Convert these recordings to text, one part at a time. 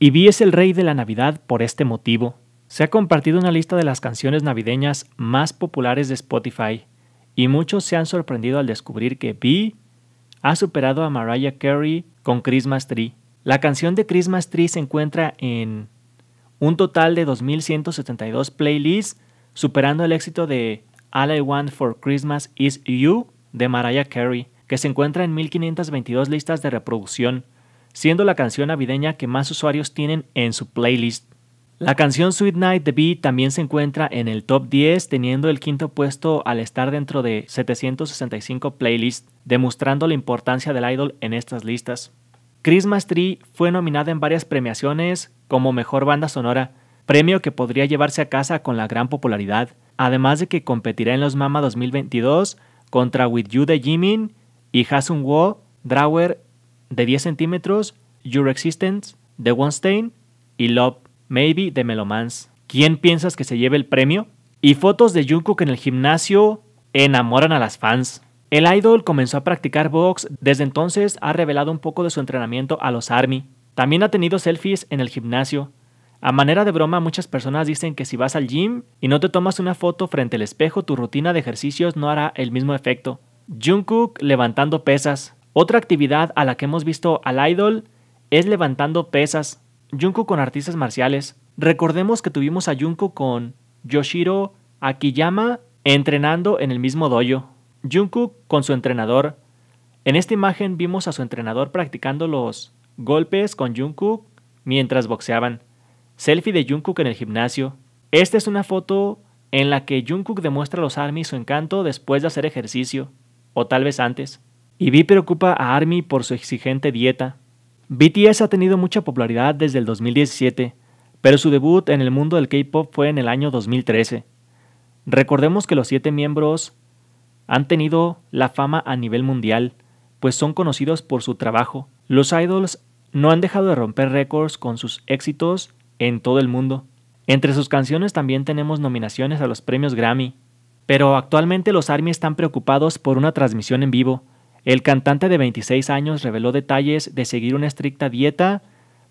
Y vi es el rey de la Navidad por este motivo. Se ha compartido una lista de las canciones navideñas más populares de Spotify, y muchos se han sorprendido al descubrir que Vi ha superado a Mariah Carey con Christmas Tree. La canción de Christmas Tree se encuentra en un total de 2.172 playlists, superando el éxito de All I Want for Christmas Is You de Mariah Carey, que se encuentra en 1522 listas de reproducción, siendo la canción navideña que más usuarios tienen en su playlist. La canción Sweet Night The Bee también se encuentra en el top 10, teniendo el quinto puesto al estar dentro de 765 playlists, demostrando la importancia del idol en estas listas. Christmas Tree fue nominada en varias premiaciones como Mejor Banda Sonora, premio que podría llevarse a casa con la gran popularidad, además de que competirá en los Mama 2022 contra With You de Jimin y hasun Wall, Drawer de 10 centímetros, Your Existence de Stain y Love Maybe de Melomance. ¿Quién piensas que se lleve el premio? Y fotos de Jungkook en el gimnasio enamoran a las fans. El idol comenzó a practicar box, desde entonces ha revelado un poco de su entrenamiento a los ARMY. También ha tenido selfies en el gimnasio. A manera de broma, muchas personas dicen que si vas al gym y no te tomas una foto frente al espejo, tu rutina de ejercicios no hará el mismo efecto. Jungkook levantando pesas. Otra actividad a la que hemos visto al idol es levantando pesas. Jungkook con artistas marciales. Recordemos que tuvimos a Jungkook con Yoshiro Akiyama entrenando en el mismo dojo. Jungkook con su entrenador. En esta imagen vimos a su entrenador practicando los golpes con Jungkook mientras boxeaban. Selfie de Jungkook en el gimnasio. Esta es una foto en la que Jungkook demuestra a los ARMY su encanto después de hacer ejercicio o tal vez antes. Y vi preocupa a Army por su exigente dieta. BTS ha tenido mucha popularidad desde el 2017, pero su debut en el mundo del K-pop fue en el año 2013. Recordemos que los siete miembros han tenido la fama a nivel mundial, pues son conocidos por su trabajo. Los idols no han dejado de romper récords con sus éxitos en todo el mundo. Entre sus canciones también tenemos nominaciones a los premios Grammy, pero actualmente los ARMY están preocupados por una transmisión en vivo. El cantante de 26 años reveló detalles de seguir una estricta dieta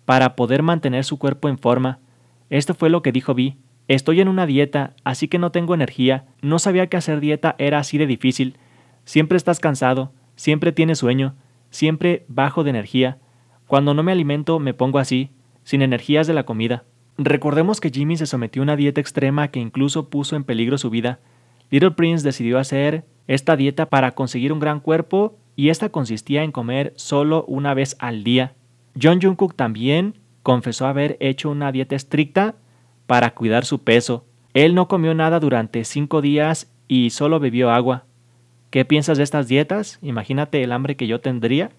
para poder mantener su cuerpo en forma. Esto fue lo que dijo Vi. Estoy en una dieta, así que no tengo energía. No sabía que hacer dieta era así de difícil. Siempre estás cansado, siempre tienes sueño, siempre bajo de energía. Cuando no me alimento me pongo así, sin energías de la comida. Recordemos que Jimmy se sometió a una dieta extrema que incluso puso en peligro su vida. Little Prince decidió hacer esta dieta para conseguir un gran cuerpo y esta consistía en comer solo una vez al día. John Jungkook también confesó haber hecho una dieta estricta para cuidar su peso. Él no comió nada durante cinco días y solo bebió agua. ¿Qué piensas de estas dietas? Imagínate el hambre que yo tendría